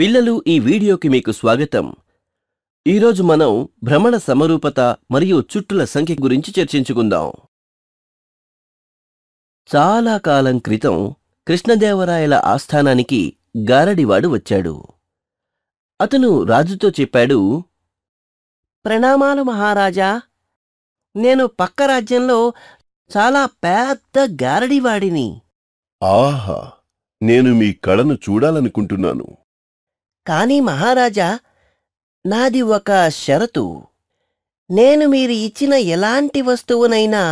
పిల్లలు ఈ వీడియోకి మీకు స్వాగతం ఈరోజు మనం భ్రమణ సమరూపత మరియు చుట్టుల సంఖ్య గురించి చర్చించుకుందాం చాలా కాలం క్రితం కృష్ణదేవరాయల ఆస్థానానికి గారడివాడు వచ్చాడు అతను రాజుతో చెప్పాడు ప్రణామాలు మహారాజా నేను పక్క రాజ్యంలో చాలా పెద్ద గారడివాడిని ఆహా నేను మీ కళను చూడాలనుకుంటున్నాను కాని మహారాజా నాది ఒక షరతు నేను మీరు ఇచ్చిన ఎలాంటి వస్తువునైనా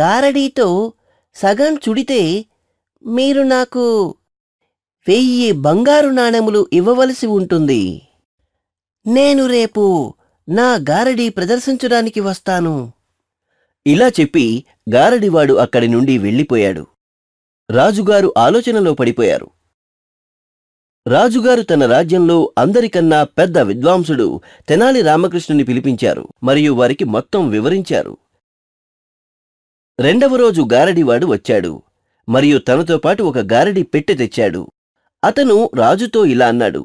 గారడీతో సగం చుడితే మీరు నాకు వెయ్యి బంగారు నాణెములు ఇవ్వవలసి ఉంటుంది నేను రేపు నా గారడీ ప్రదర్శించడానికి వస్తాను ఇలా చెప్పి గారడివాడు అక్కడి నుండి వెళ్ళిపోయాడు రాజుగారు ఆలోచనలో పడిపోయారు రాజుగారు తన రాజ్యంలో అందరికన్నా పెద్ద విద్వాంసుడు తెనాలి రామకృష్ణుని పిలిపించారు మరియు వారికి మొత్తం వివరించారు రెండవ రోజు గారడివాడు వచ్చాడు మరియు తనతో పాటు ఒక గారడి పెట్టె తెచ్చాడు అతను రాజుతో ఇలా అన్నాడు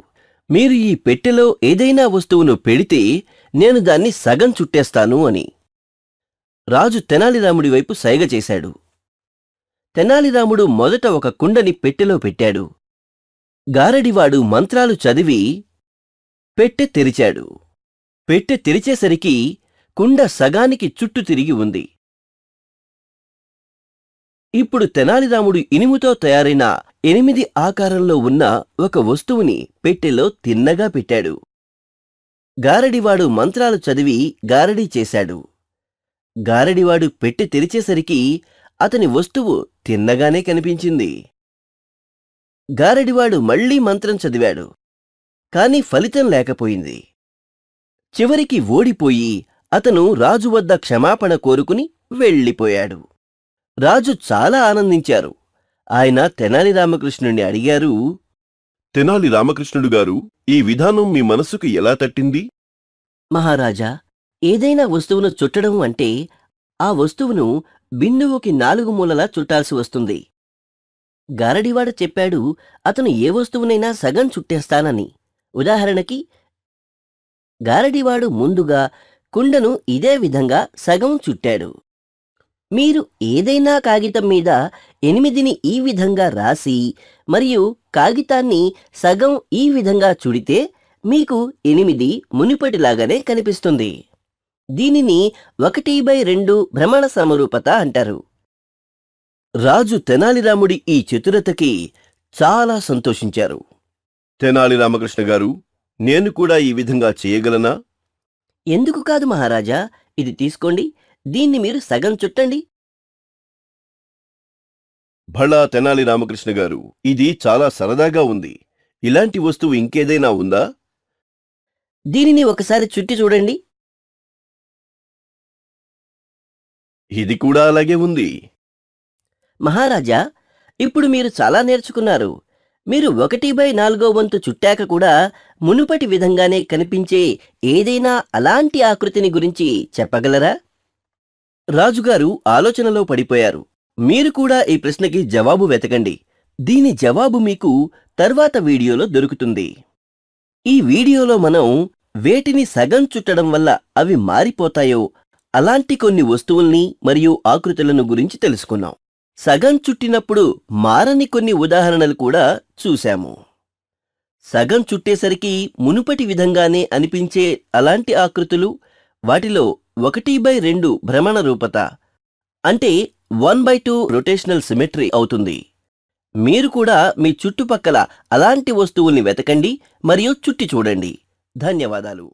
మీరు ఈ పెట్టెలో ఏదైనా వస్తువును పెడితే నేను దాన్ని సగం చుట్టేస్తాను అని రాజు తెనాలిరాముడి వైపు సైగ చేశాడు తెనాలిరాముడు మొదట ఒక కుండని పెట్టెలో పెట్టాడు గారడివాడు మంత్రాలు చదివి పెట్టె తెరిచాడు పెట్టె తెరిచేసరికి కుండ సగానికి చుట్టు తిరిగి ఉంది ఇప్పుడు తెనాలిరాముడు ఇనుముతో తయారైన ఎనిమిది ఆకారంలో ఉన్న ఒక వస్తువుని పెట్టెలో తిన్నగా పెట్టాడు గారడివాడు మంత్రాలు చదివి గారడీ చేశాడు గారడివాడు పెట్టె తెరిచేసరికి అతని వస్తువు తిన్నగానే కనిపించింది గారడివాడు మళ్లీ మంత్రం చదివాడు కాని ఫలితం లేకపోయింది చివరికి ఓడిపోయి అతను రాజు వద్ద క్షమాపణ కోరుకుని వెళ్ళిపోయాడు రాజు చాలా ఆనందించారు ఆయన తెనాలి రామకృష్ణుణ్ణి అడిగారు తెనాలి రామకృష్ణుడు గారు ఈ విధానం మీ మనసుకు ఎలా తట్టింది మహారాజా ఏదైనా వస్తువును చుట్టడం అంటే ఆ వస్తువును బిందువుకి నాలుగు మూలలా చుట్టాల్సి వస్తుంది గారడివాడ చెప్పాడు అతను ఏ వస్తువునైనా సగం చుట్టేస్తానని ఉదాహరణకి గారడివాడు ముందుగా కుండను ఇదే విధంగా సగం చుట్టాడు మీరు ఏదైనా కాగితం మీద ఎనిమిదిని ఈ విధంగా రాసి మరియు కాగితాన్ని సగం ఈ విధంగా చుడితే మీకు ఎనిమిది మునిపటిలాగానే కనిపిస్తుంది దీనిని ఒకటి బై రెండు భ్రమణ సమరూపత అంటారు రాజు తెనాలిరాముడి ఈ చతురతకి చాలా సంతోషించారు తెనాలి రామకృష్ణ గారు నేను కూడా ఈ విధంగా చేయగలనా ఎందుకు కాదు మహారాజా ఇది తీసుకోండి దీన్ని మీరు సగం చుట్టండి భళా తెనాలి రామకృష్ణ గారు ఇది చాలా సరదాగా ఉంది ఇలాంటి వస్తువు ఇంకేదైనా ఉందా దీనిని ఒకసారి చుట్టి చూడండి ఇది కూడా అలాగే ఉంది మహారాజా ఇప్పుడు మీరు చాలా నేర్చుకున్నారు మీరు ఒకటి బై నాలుగో వంతు చుట్టాక కూడా మునుపటి విధంగానే కనిపించే ఏదైనా అలాంటి ఆకృతిని గురించి చెప్పగలరా రాజుగారు ఆలోచనలో పడిపోయారు మీరు కూడా ఈ ప్రశ్నకి జవాబు వెతకండి దీని జవాబు మీకు తర్వాత వీడియోలో దొరుకుతుంది ఈ వీడియోలో మనం వేటిని సగం చుట్టడం వల్ల అవి మారిపోతాయో అలాంటి కొన్ని వస్తువుల్ని మరియు ఆకృతులను గురించి తెలుసుకున్నాం సగం చుట్టినప్పుడు మారని కొన్ని ఉదాహరణలు కూడా చూశాము సగం చుట్టేసరికి మునుపటి విధంగానే అనిపించే అలాంటి ఆకృతులు వాటిలో ఒకటి బై రెండు భ్రమణ రూపత అంటే one by two rotational symmetry అవుతుంది మీరు కూడా మీ చుట్టుపక్కల అలాంటి వస్తువుల్ని వెతకండి మరియు చుట్టి చూడండి ధన్యవాదాలు